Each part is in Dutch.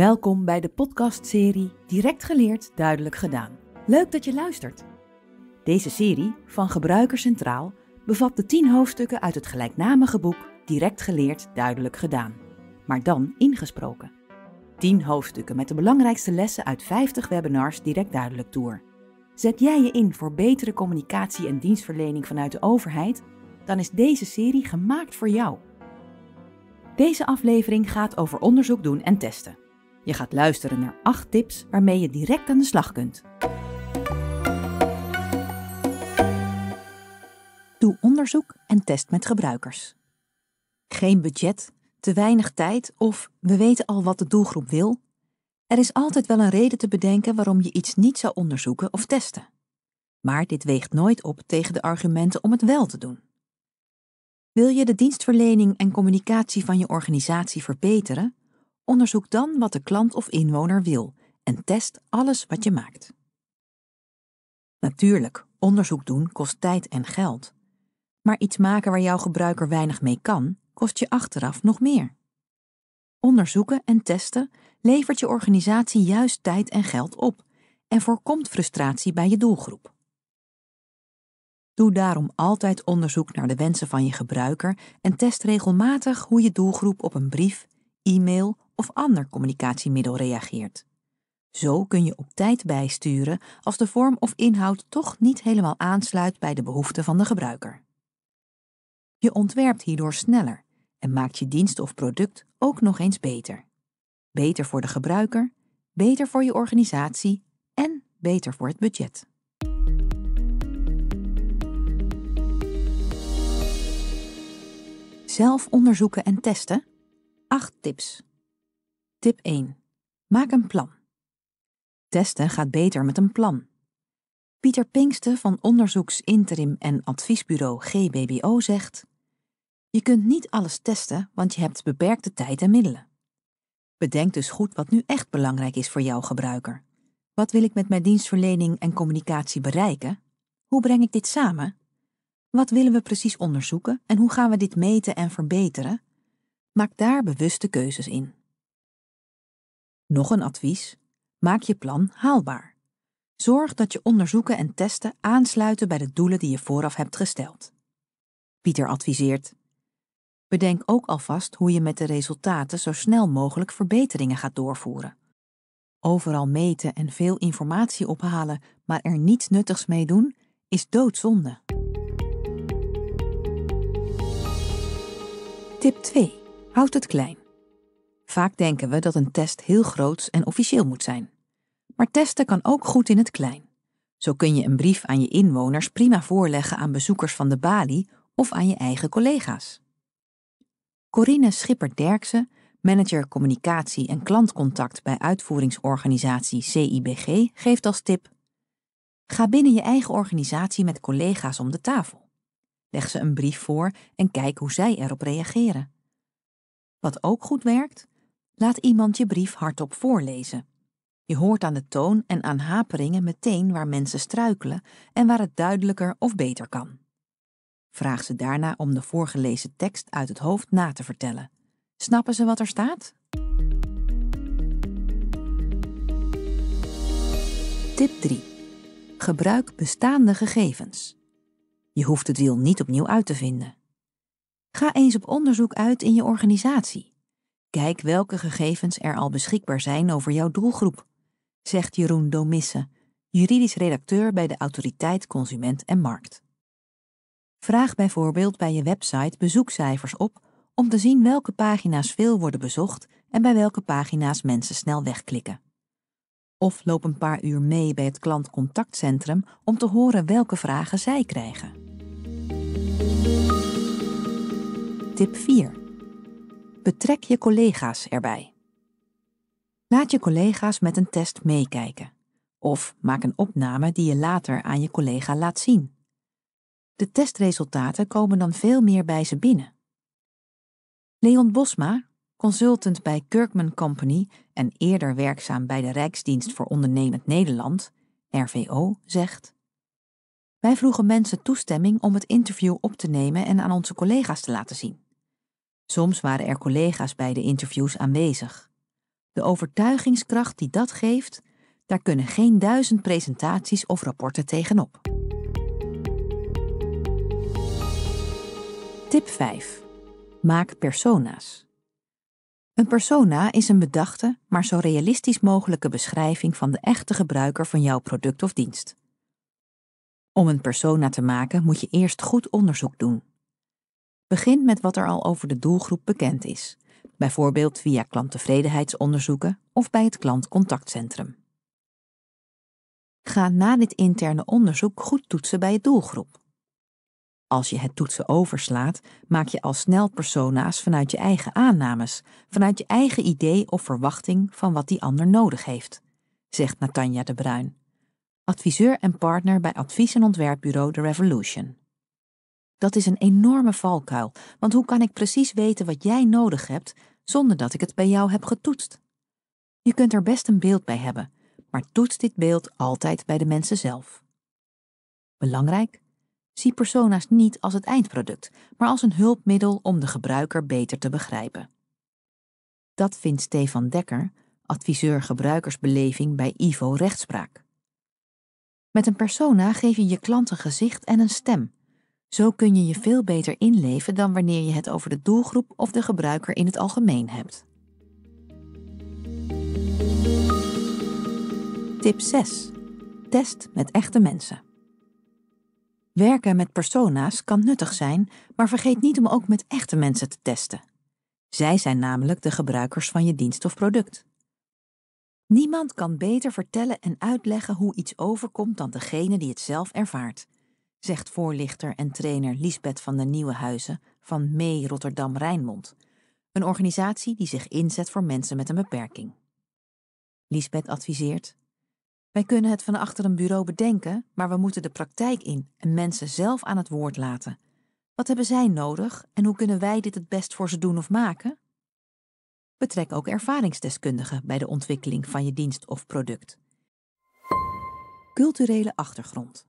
Welkom bij de podcastserie Direct geleerd, duidelijk gedaan. Leuk dat je luistert. Deze serie van Gebruiker Centraal bevat de 10 hoofdstukken uit het gelijknamige boek Direct geleerd, duidelijk gedaan, maar dan ingesproken. 10 hoofdstukken met de belangrijkste lessen uit 50 webinars direct duidelijk door. Zet jij je in voor betere communicatie en dienstverlening vanuit de overheid? Dan is deze serie gemaakt voor jou. Deze aflevering gaat over onderzoek doen en testen. Je gaat luisteren naar 8 tips waarmee je direct aan de slag kunt. Doe onderzoek en test met gebruikers. Geen budget, te weinig tijd of we weten al wat de doelgroep wil? Er is altijd wel een reden te bedenken waarom je iets niet zou onderzoeken of testen. Maar dit weegt nooit op tegen de argumenten om het wel te doen. Wil je de dienstverlening en communicatie van je organisatie verbeteren, Onderzoek dan wat de klant of inwoner wil en test alles wat je maakt. Natuurlijk, onderzoek doen kost tijd en geld. Maar iets maken waar jouw gebruiker weinig mee kan, kost je achteraf nog meer. Onderzoeken en testen levert je organisatie juist tijd en geld op en voorkomt frustratie bij je doelgroep. Doe daarom altijd onderzoek naar de wensen van je gebruiker en test regelmatig hoe je doelgroep op een brief, e-mail of ander communicatiemiddel reageert. Zo kun je op tijd bijsturen als de vorm of inhoud toch niet helemaal aansluit bij de behoeften van de gebruiker. Je ontwerpt hierdoor sneller en maakt je dienst of product ook nog eens beter. Beter voor de gebruiker, beter voor je organisatie en beter voor het budget. Zelf onderzoeken en testen? 8 tips. Tip 1. Maak een plan. Testen gaat beter met een plan. Pieter Pinksten van Onderzoeks Interim en Adviesbureau GBBO zegt: Je kunt niet alles testen, want je hebt beperkte tijd en middelen. Bedenk dus goed wat nu echt belangrijk is voor jouw gebruiker. Wat wil ik met mijn dienstverlening en communicatie bereiken? Hoe breng ik dit samen? Wat willen we precies onderzoeken en hoe gaan we dit meten en verbeteren? Maak daar bewuste keuzes in. Nog een advies: maak je plan haalbaar. Zorg dat je onderzoeken en testen aansluiten bij de doelen die je vooraf hebt gesteld. Pieter adviseert: Bedenk ook alvast hoe je met de resultaten zo snel mogelijk verbeteringen gaat doorvoeren. Overal meten en veel informatie ophalen, maar er niets nuttigs mee doen, is doodzonde. Tip 2. Houd het klein. Vaak denken we dat een test heel groots en officieel moet zijn. Maar testen kan ook goed in het klein. Zo kun je een brief aan je inwoners prima voorleggen aan bezoekers van de balie of aan je eigen collega's. Corine Schipper-Derksen, manager communicatie en klantcontact bij uitvoeringsorganisatie CIBG, geeft als tip: Ga binnen je eigen organisatie met collega's om de tafel. Leg ze een brief voor en kijk hoe zij erop reageren. Wat ook goed werkt, Laat iemand je brief hardop voorlezen. Je hoort aan de toon en aan haperingen meteen waar mensen struikelen en waar het duidelijker of beter kan. Vraag ze daarna om de voorgelezen tekst uit het hoofd na te vertellen. Snappen ze wat er staat? Tip 3. Gebruik bestaande gegevens. Je hoeft het wiel niet opnieuw uit te vinden. Ga eens op onderzoek uit in je organisatie. Kijk welke gegevens er al beschikbaar zijn over jouw doelgroep, zegt Jeroen Domisse, juridisch redacteur bij de Autoriteit Consument en Markt. Vraag bijvoorbeeld bij je website bezoekcijfers op om te zien welke pagina's veel worden bezocht en bij welke pagina's mensen snel wegklikken. Of loop een paar uur mee bij het klantcontactcentrum om te horen welke vragen zij krijgen. Tip 4. Betrek je collega's erbij. Laat je collega's met een test meekijken of maak een opname die je later aan je collega laat zien. De testresultaten komen dan veel meer bij ze binnen. Leon Bosma, consultant bij Kirkman Company en eerder werkzaam bij de Rijksdienst voor Ondernemend Nederland, RVO, zegt: Wij vroegen mensen toestemming om het interview op te nemen en aan onze collega's te laten zien. Soms waren er collega's bij de interviews aanwezig. De overtuigingskracht die dat geeft, daar kunnen geen duizend presentaties of rapporten tegenop. Tip 5. Maak persona's. Een persona is een bedachte, maar zo realistisch mogelijke beschrijving van de echte gebruiker van jouw product of dienst. Om een persona te maken moet je eerst goed onderzoek doen. Begin met wat er al over de doelgroep bekend is, bijvoorbeeld via klanttevredenheidsonderzoeken of bij het klantcontactcentrum. Ga na dit interne onderzoek goed toetsen bij het doelgroep. Als je het toetsen overslaat, maak je al snel persona's vanuit je eigen aannames, vanuit je eigen idee of verwachting van wat die ander nodig heeft, zegt Natanja de Bruin, adviseur en partner bij advies- en ontwerpbureau The Revolution. Dat is een enorme valkuil, want hoe kan ik precies weten wat jij nodig hebt zonder dat ik het bij jou heb getoetst? Je kunt er best een beeld bij hebben, maar toets dit beeld altijd bij de mensen zelf. Belangrijk? Zie persona's niet als het eindproduct, maar als een hulpmiddel om de gebruiker beter te begrijpen. Dat vindt Stefan Dekker, adviseur gebruikersbeleving bij Ivo Rechtspraak. Met een persona geef je je klant een gezicht en een stem zo kun je je veel beter inleven dan wanneer je het over de doelgroep of de gebruiker in het algemeen hebt. Tip 6. Test met echte mensen. Werken met persona's kan nuttig zijn, maar vergeet niet om ook met echte mensen te testen. Zij zijn namelijk de gebruikers van je dienst of product. Niemand kan beter vertellen en uitleggen hoe iets overkomt dan degene die het zelf ervaart zegt voorlichter en trainer Liesbeth van der Nieuwenhuizen van Mee Rotterdam Rijnmond, een organisatie die zich inzet voor mensen met een beperking. Liesbeth adviseert: Wij kunnen het van achter een bureau bedenken, maar we moeten de praktijk in en mensen zelf aan het woord laten. Wat hebben zij nodig en hoe kunnen wij dit het best voor ze doen of maken? Betrek ook ervaringsdeskundigen bij de ontwikkeling van je dienst of product. Culturele achtergrond.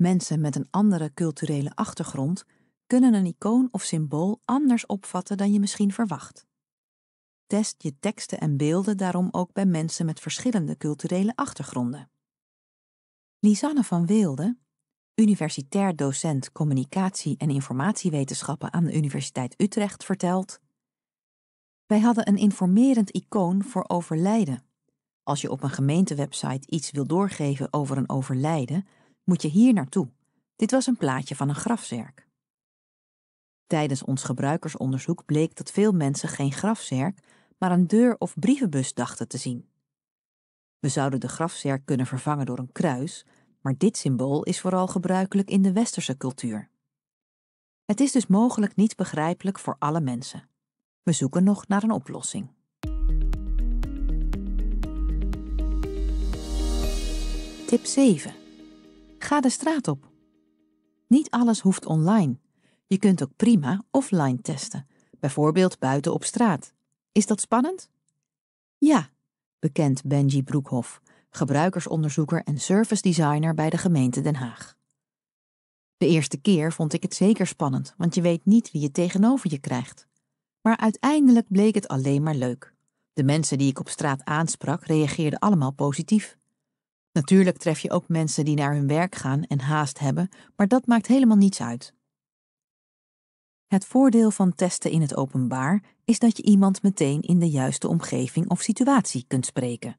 Mensen met een andere culturele achtergrond kunnen een icoon of symbool anders opvatten dan je misschien verwacht. Test je teksten en beelden daarom ook bij mensen met verschillende culturele achtergronden. Lisanne van Weelde, universitair docent communicatie en informatiewetenschappen aan de Universiteit Utrecht, vertelt: Wij hadden een informerend icoon voor overlijden. Als je op een gemeentewebsite iets wil doorgeven over een overlijden, moet je hier naartoe. Dit was een plaatje van een grafzerk. Tijdens ons gebruikersonderzoek bleek dat veel mensen geen grafzerk, maar een deur- of brievenbus dachten te zien. We zouden de grafzerk kunnen vervangen door een kruis, maar dit symbool is vooral gebruikelijk in de westerse cultuur. Het is dus mogelijk niet begrijpelijk voor alle mensen. We zoeken nog naar een oplossing. Tip 7. Ga de straat op. Niet alles hoeft online. Je kunt ook prima offline testen, bijvoorbeeld buiten op straat. Is dat spannend? Ja, bekent Benji Broekhoff, gebruikersonderzoeker en service designer bij de gemeente Den Haag. De eerste keer vond ik het zeker spannend, want je weet niet wie je tegenover je krijgt. Maar uiteindelijk bleek het alleen maar leuk. De mensen die ik op straat aansprak reageerden allemaal positief. Natuurlijk tref je ook mensen die naar hun werk gaan en haast hebben, maar dat maakt helemaal niets uit. Het voordeel van testen in het openbaar is dat je iemand meteen in de juiste omgeving of situatie kunt spreken.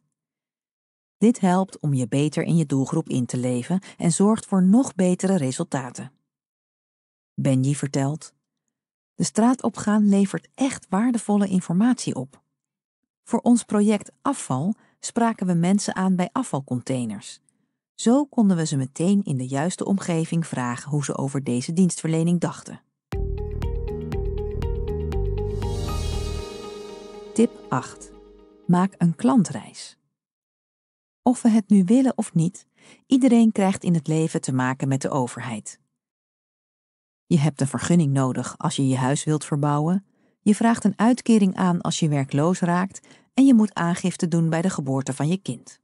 Dit helpt om je beter in je doelgroep in te leven en zorgt voor nog betere resultaten. Benji vertelt: De straat opgaan levert echt waardevolle informatie op. Voor ons project afval spraken we mensen aan bij afvalcontainers. Zo konden we ze meteen in de juiste omgeving vragen hoe ze over deze dienstverlening dachten. Tip 8. Maak een klantreis. Of we het nu willen of niet, iedereen krijgt in het leven te maken met de overheid. Je hebt een vergunning nodig als je je huis wilt verbouwen. Je vraagt een uitkering aan als je werkloos raakt en je moet aangifte doen bij de geboorte van je kind.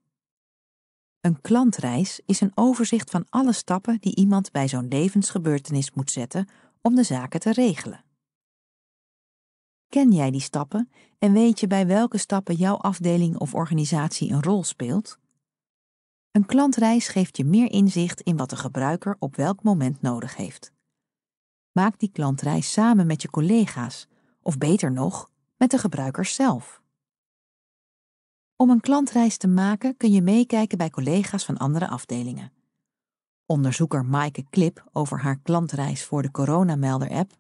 Een klantreis is een overzicht van alle stappen die iemand bij zo'n levensgebeurtenis moet zetten om de zaken te regelen. Ken jij die stappen en weet je bij welke stappen jouw afdeling of organisatie een rol speelt? Een klantreis geeft je meer inzicht in wat de gebruiker op welk moment nodig heeft. Maak die klantreis samen met je collega's, of beter nog, met de gebruikers zelf. Om een klantreis te maken kun je meekijken bij collega's van andere afdelingen. Onderzoeker Maaike Klip over haar klantreis voor de coronamelder-app.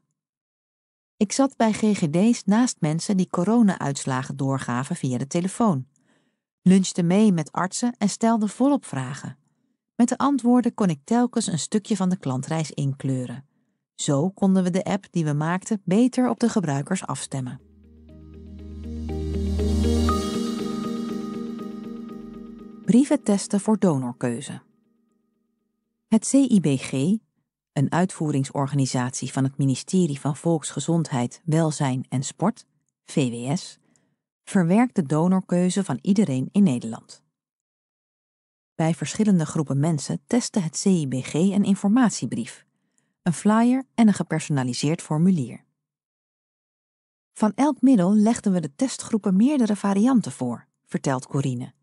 Ik zat bij GGD's naast mensen die corona-uitslagen doorgaven via de telefoon. Lunchte mee met artsen en stelde volop vragen. Met de antwoorden kon ik telkens een stukje van de klantreis inkleuren. Zo konden we de app die we maakten beter op de gebruikers afstemmen. Brieven testen voor donorkeuze. Het CIBG, een uitvoeringsorganisatie van het Ministerie van Volksgezondheid, Welzijn en Sport, VWS, verwerkt de donorkeuze van iedereen in Nederland. Bij verschillende groepen mensen testte het CIBG een informatiebrief, een flyer en een gepersonaliseerd formulier. Van elk middel legden we de testgroepen meerdere varianten voor, vertelt Corine,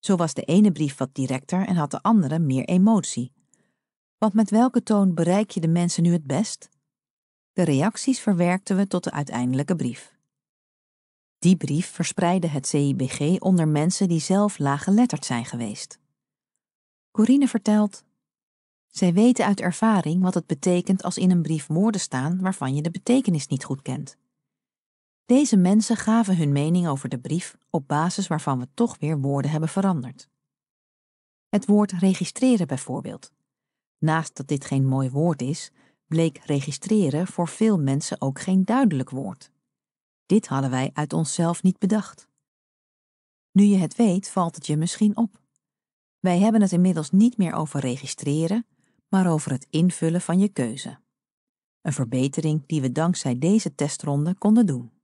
zo was de ene brief wat directer en had de andere meer emotie. Want met welke toon bereik je de mensen nu het best? De reacties verwerkten we tot de uiteindelijke brief. Die brief verspreidde het CIBG onder mensen die zelf laaggeletterd zijn geweest. Corine vertelt: Zij weten uit ervaring wat het betekent als in een brief woorden staan waarvan je de betekenis niet goed kent. Deze mensen gaven hun mening over de brief op basis waarvan we toch weer woorden hebben veranderd. Het woord registreren bijvoorbeeld. Naast dat dit geen mooi woord is, bleek registreren voor veel mensen ook geen duidelijk woord. Dit hadden wij uit onszelf niet bedacht. Nu je het weet, valt het je misschien op. Wij hebben het inmiddels niet meer over registreren, maar over het invullen van je keuze. Een verbetering die we dankzij deze testronde konden doen.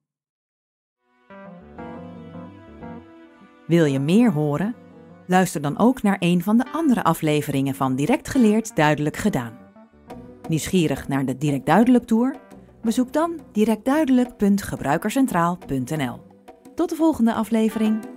Wil je meer horen? Luister dan ook naar een van de andere afleveringen van Direct Geleerd Duidelijk Gedaan. Nieuwsgierig naar de Direct Duidelijk Tour? Bezoek dan directduidelijk.gebruikercentraal.nl. Tot de volgende aflevering.